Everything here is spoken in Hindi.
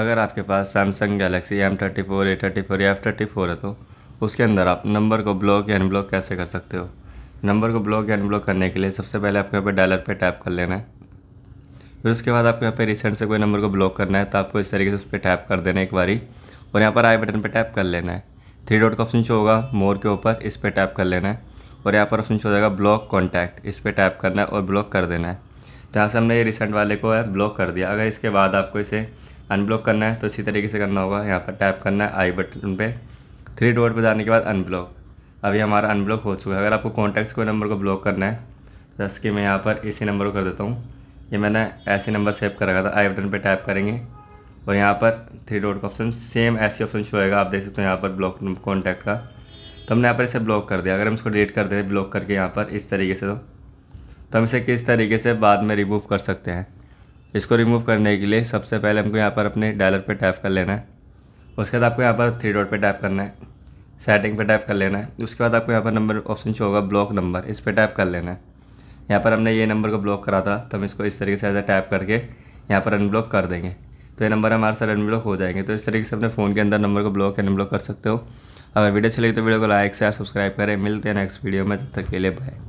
अगर आपके पास Samsung Galaxy M thirty four A thirty four या एफ थर्टी फोर है तो उसके अंदर आप नंबर को ब्लॉक या अनब्लॉक कैसे कर सकते हो नंबर को ब्लॉक या अनब्लॉक करने के लिए सबसे पहले आपके यहाँ पर डायलर पे टैप कर लेना है फिर उसके बाद आपके यहाँ पे रिसेंट से कोई नंबर को ब्लॉक करना है तो आपको इस तरीके से उस पर टैप कर देना है एक बारी और यहाँ पर आई बटन पर टैप कर लेना है थ्री डॉट का ऑप्शन शो होगा मोर के ऊपर इस पर टैप कर लेना है और यहाँ पर ऑप्शन शो हो जाएगा ब्लॉक कॉन्टैक्ट इस पर टैप करना है और ब्लॉक कर देना है तो यहाँ से हमने ये रिसेंट वाले को है ब्लॉक कर दिया अगर इसके बाद आपको इसे अनब्लॉक करना है तो इसी तरीके से करना होगा यहाँ पर टैप करना है आई बटन पे थ्री डॉट पर जाने के बाद अनब्लॉक अभी हमारा अनब्लॉक हो चुका है अगर आपको कॉन्टैक्ट्स के नंबर को ब्लॉक करना है तो जैसे कि मैं यहाँ पर इसी नंबर को कर देता हूँ ये मैंने ऐसे नंबर सेव कर रखा था आई बटन पर टाइप करेंगे और यहाँ पर थ्री डॉट का ऑप्शन सेम ऐसे ऑप्शन शो होगा आप देख सकते हो यहाँ पर ब्लॉक कॉन्टैक्ट का तो हमने यहाँ पर इसे ब्लॉक कर दिया अगर हम इसको डिलीट कर दें ब्लॉक करके यहाँ पर इस तरीके से तो तो हम इसे किस तरीके से बाद में रिमूव कर सकते हैं इसको रिमूव करने के लिए सबसे पहले हमको यहाँ पर अपने डायलर पे टैप कर लेना है उसके बाद आपको यहाँ पर थ्री डॉट पे टैप करना है सेटिंग पे टैप कर लेना है उसके बाद आपको यहाँ पर नंबर ऑप्शन शो होगा ब्लॉक नंबर इस पर टैप कर लेना है यहाँ पर हमने ये नंबर को ब्लॉक करा था तो हम इसको इस तरीके से ऐसा टैप करके यहाँ पर अनब्लॉक कर देंगे तो ये नंबर हमारे साथ अनब्लॉक हो जाएंगे तो इस तरीके से अपने फ़ोन के अंदर नंबर को ब्लॉक या अनब्लॉक कर सकते हो अगर वीडियो अच्छी लगी तो वीडियो को लाइक शेयर सब्सक्राइब करें मिलते हैं नेक्स्ट वीडियो में तब तक के लिए बाय